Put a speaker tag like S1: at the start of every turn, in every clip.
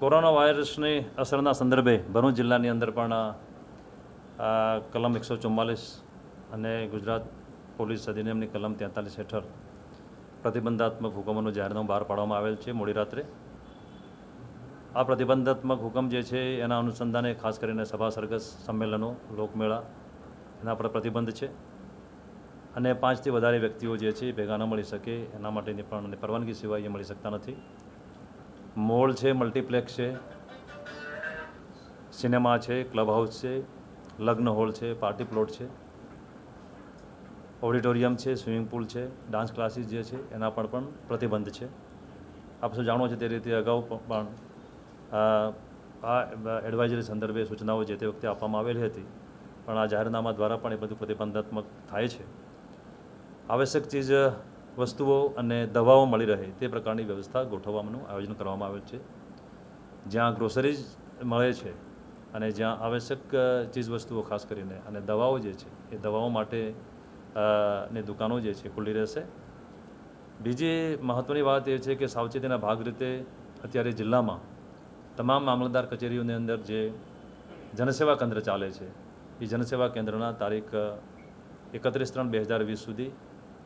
S1: corona વાયરસની અસરના સંદર્ભે ભરૂચ જિલ્લાની અંદર પણ કલમ એકસો ચુમ્માલીસ અને ગુજરાત પોલીસ અધિનિયમની કલમ તેતાલીસ હેઠળ પ્રતિબંધાત્મક હુકમોનું જાહેરનામું બહાર પાડવામાં આવેલ છે મોડી રાત્રે આ પ્રતિબંધાત્મક હુકમ જે છે એના અનુસંધાને ખાસ કરીને સભા સરગસ સંમેલનો લોકમેળા એના પર પ્રતિબંધ છે અને પાંચથી વધારે વ્યક્તિઓ જે છે ભેગા ન મળી શકે એના માટેની પણ પરવાનગી સિવાય એ મળી શકતા નથી મોલ છે મલ્ટીપ્લેક્સ છે સિનેમા છે ક્લબ હાઉસ છે લગ્ન હોલ છે પાર્ટી પ્લોટ છે ઓડિટોરિયમ છે સ્વિમિંગ પુલ છે ડાન્સ ક્લાસીસ જે છે એના પર પણ પ્રતિબંધ છે આપ શું જાણો છો તે રીતે અગાઉ પણ આ એડવાઇઝરી સંદર્ભે સૂચનાઓ જે તે વખતે આપવામાં આવેલી હતી પણ આ જાહેરનામા દ્વારા પણ એ બધું પ્રતિબંધાત્મક થાય છે આવશ્યક ચીજ વસ્તુઓ અને દવાઓ મળી રહે તે પ્રકારની વ્યવસ્થા ગોઠવવાનું આયોજન કરવામાં આવે છે જ્યાં ગ્રોસરીઝ મળે છે અને જ્યાં આવશ્યક ચીજવસ્તુઓ ખાસ કરીને અને દવાઓ જે છે એ દવાઓ માટે ની દુકાનો જે છે ખુલ્લી રહેશે બીજી મહત્ત્વની વાત એ છે કે સાવચેતીના ભાગ રીતે અત્યારે જિલ્લામાં તમામ મામલતદાર કચેરીઓની અંદર જે જનસેવા કેન્દ્ર ચાલે છે એ જનસેવા કેન્દ્રના તારીખ એકત્રીસ ત્રણ બે હજાર વીસ સુધી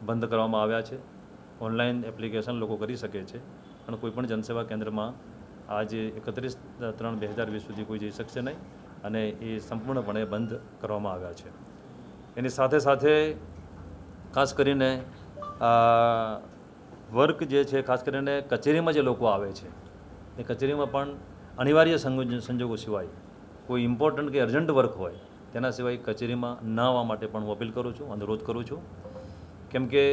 S1: બંધ કરવામાં આવ્યા છે ઓનલાઈન એપ્લિકેશન લોકો કરી શકે છે પણ કોઈપણ જનસેવા કેન્દ્રમાં આજે એકત્રીસ ત્રણ બે હજાર વીસ સુધી કોઈ જઈ શકશે નહીં અને એ સંપૂર્ણપણે બંધ કરવામાં આવ્યા છે એની સાથે સાથે ખાસ કરીને વર્ક જે છે ખાસ કરીને કચેરીમાં જે લોકો આવે છે એ કચેરીમાં પણ અનિવાર્ય સંજોગો સિવાય કોઈ ઇમ્પોર્ટન્ટ કે અર્જન્ટ વર્ક હોય તેના સિવાય કચેરીમાં ન આવવા માટે પણ હું અપીલ કરું છું અનુરોધ કરું છું કેમકે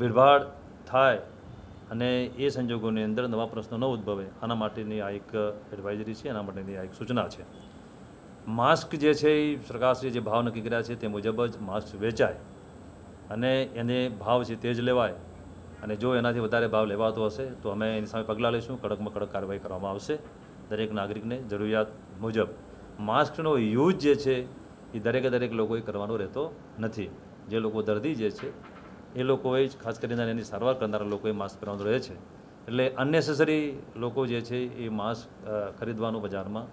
S1: ભીડભાડ થાય અને એ સંજોગોની અંદર નવા પ્રશ્નો ન ઉદ્ભવે આના માટેની આ એક એડવાઇઝરી છે એના માટેની આ એક સૂચના છે માસ્ક જે છે એ સરકારશ્રીએ જે ભાવ નક્કી કર્યા છે તે મુજબ જ માસ્ક વેચાય અને એને ભાવ છે તે જ લેવાય અને જો એનાથી વધારે ભાવ લેવાતો હશે તો અમે એની સામે પગલાં લઈશું કડકમાં કડક કાર્યવાહી કરવામાં આવશે દરેક નાગરિકને જરૂરિયાત મુજબ માસ્કનો યુઝ જે છે એ દરેકે દરેક લોકોએ કરવાનો રહેતો નથી જે લોકો દર્દી જે છે એ લોકોએ જ ખાસ કરીને એની સારવાર કરનારા લોકોએ માસ્ક પહેરવાનું રહે છે એટલે અનનેસેસરી લોકો જે છે એ માસ્ક ખરીદવાનું બજારમાં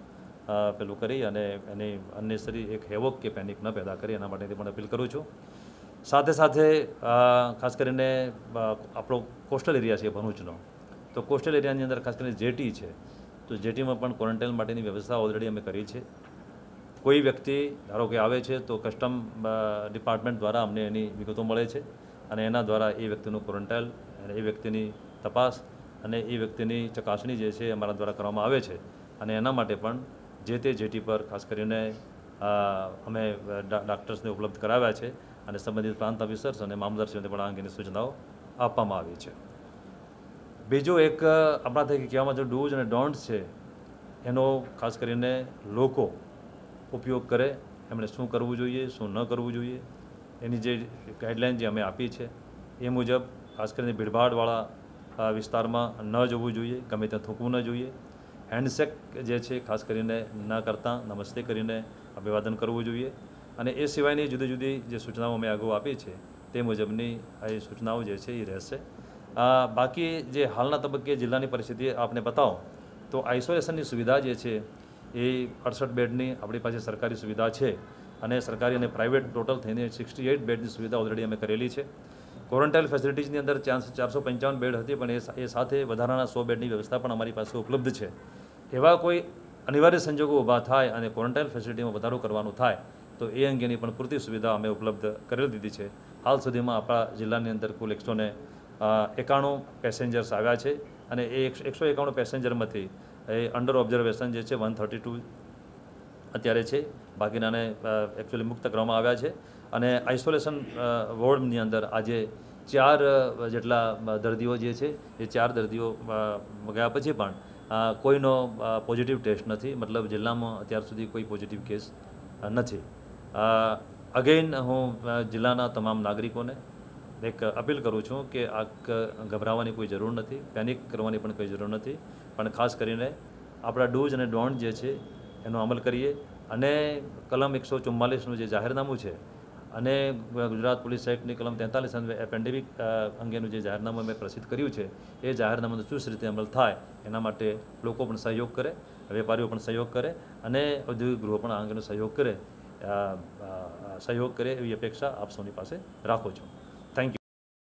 S1: પેલું કરી અને એની અનનેસેસરી એક હેવોક કે પેનિક ન પેદા કરી એના માટે પણ અપીલ કરું છું સાથે સાથે ખાસ કરીને આપણો કોસ્ટલ એરિયા છે ભરૂચનો તો કોસ્ટલ એરિયાની અંદર ખાસ કરીને જેટી છે તો જેટીમાં પણ ક્વોરન્ટાઇન માટેની વ્યવસ્થા ઓલરેડી અમે કરી છે કોઈ વ્યક્તિ ધારો કે આવે છે તો કસ્ટમ ડિપાર્ટમેન્ટ દ્વારા અમને એની વિગતો મળે છે અને એના દ્વારા એ વ્યક્તિનું ક્વોરન્ટાઇલ અને એ વ્યક્તિની તપાસ અને એ વ્યક્તિની ચકાસણી જે છે અમારા દ્વારા કરવામાં આવે છે અને એના માટે પણ જે તે જેટી પર ખાસ કરીને અમે ડાક્ટર્સને ઉપલબ્ધ કરાવ્યા છે અને સંબંધિત પ્રાંત ઓફિસર્સ અને મામલદારશ્રીઓને પણ આ અંગેની સૂચનાઓ આપવામાં આવી છે બીજો એક આપણા આપણાથી કહેવામાં જો ડૂઝ અને ડોન્ટ્સ છે એનો ખાસ કરીને લોકો ઉપયોગ કરે એમણે શું કરવું જોઈએ શું ન કરવું જોઈએ એની જે ગાઈડલાઇન જે અમે આપી છે એ મુજબ ખાસ કરીને ભીડભાડવાળા વિસ્તારમાં ન જવું જોઈએ ગમે ત્યાં થૂંકવું ન જોઈએ હેન્ડશેક જે છે ખાસ કરીને ન કરતાં નમસ્તે કરીને અભિવાદન કરવું જોઈએ અને એ સિવાયની જુદી જુદી જે સૂચનાઓ અમે આગળ આપી છે તે મુજબની આ સૂચનાઓ જે છે એ રહેશે બાકી જે હાલના તબક્કે જિલ્લાની પરિસ્થિતિ આપને બતાવો તો આઇસોલેશનની સુવિધા જે છે એ અડસઠ બેડની આપણી પાસે સરકારી સુવિધા છે અને સરકારી અને પ્રાઇવેટ ટોટલ થઈને સિક્સટી એઇટ બેડની સુવિધા ઓલરેડી અમે કરેલી છે ક્વોરન્ટાઇન ફેસિલિટીઝની અંદર ચારસો ચારસો પંચાવન બેડ હતી પણ એ સાથે વધારાના સો બેડની વ્યવસ્થા પણ અમારી પાસે ઉપલબ્ધ છે એવા કોઈ અનિવાર્ય સંજોગો ઊભા થાય અને ક્વોરન્ટાઇન ફેસિલિટીમાં વધારો કરવાનું થાય તો એ અંગેની પણ પૂરતી સુવિધા અમે ઉપલબ્ધ કરી દીધી છે હાલ સુધીમાં આપણા જિલ્લાની અંદર કુલ એકસો ને એકાણું પેસેન્જર્સ આવ્યા છે અને એ એકસો એકાણું પેસેન્જરમાંથી એ અંડર ઓબ્ઝર્વેશન જે છે વન થર્ટી ટુ અત્યારે છે બાકીનાને એકચ્યુઅલી મુક્ત કરવામાં આવ્યા છે અને આઇસોલેશન વોર્ડની અંદર આજે ચાર જેટલા દર્દીઓ જે છે એ ચાર દર્દીઓ ગયા પછી પણ કોઈનો પોઝિટિવ ટેસ્ટ નથી મતલબ જિલ્લામાં અત્યાર સુધી કોઈ પોઝિટિવ કેસ નથી અગેઇન હું જિલ્લાના તમામ નાગરિકોને એક અપીલ કરું છું કે આ ગભરાવાની કોઈ જરૂર નથી પેનિક કરવાની પણ કોઈ જરૂર નથી પણ ખાસ કરીને આપણા ડૂઝ અને ડોન્ટ જે છે એનો અમલ કરીએ અને કલમ એકસો ચુમ્માલીસનું જે જાહેરનામું છે અને ગુજરાત પોલીસ એક્ટની કલમ તેતાલીસ પેન્ડેમિક અંગેનું જે જાહેરનામું મેં પ્રસિદ્ધ કર્યું છે એ જાહેરનામાનો ચુસ્ત રીતે અમલ થાય એના માટે લોકો પણ સહયોગ કરે વેપારીઓ પણ સહયોગ કરે અને ઔદ્યોગિક ગૃહો પણ આ અંગેનો સહયોગ કરે સહયોગ કરે એવી અપેક્ષા આપ સૌની પાસે રાખો છું